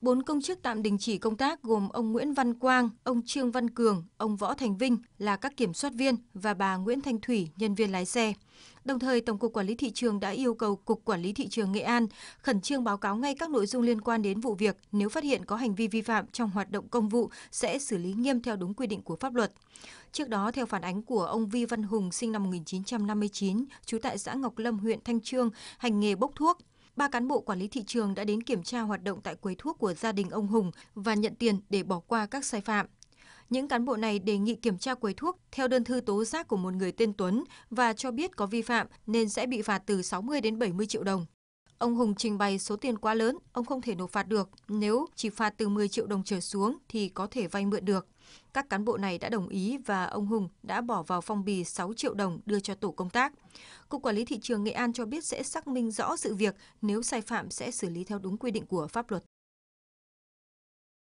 bốn công chức tạm đình chỉ công tác gồm ông Nguyễn Văn Quang, ông Trương Văn Cường, ông Võ Thành Vinh là các kiểm soát viên và bà Nguyễn Thanh Thủy, nhân viên lái xe. Đồng thời, Tổng cục Quản lý thị trường đã yêu cầu Cục Quản lý thị trường Nghệ An khẩn trương báo cáo ngay các nội dung liên quan đến vụ việc, nếu phát hiện có hành vi vi phạm trong hoạt động công vụ sẽ xử lý nghiêm theo đúng quy định của pháp luật. Trước đó, theo phản ánh của ông Vi Văn Hùng sinh năm 1959, trú tại xã Ngọc Lâm, huyện Thanh Trương, hành nghề bốc thuốc, ba cán bộ quản lý thị trường đã đến kiểm tra hoạt động tại quầy thuốc của gia đình ông Hùng và nhận tiền để bỏ qua các sai phạm. Những cán bộ này đề nghị kiểm tra quầy thuốc theo đơn thư tố giác của một người tên Tuấn và cho biết có vi phạm nên sẽ bị phạt từ 60 đến 70 triệu đồng. Ông Hùng trình bày số tiền quá lớn, ông không thể nộp phạt được, nếu chỉ phạt từ 10 triệu đồng trở xuống thì có thể vay mượn được. Các cán bộ này đã đồng ý và ông Hùng đã bỏ vào phong bì 6 triệu đồng đưa cho tổ công tác. Cục Quản lý Thị trường Nghệ An cho biết sẽ xác minh rõ sự việc, nếu sai phạm sẽ xử lý theo đúng quy định của pháp luật.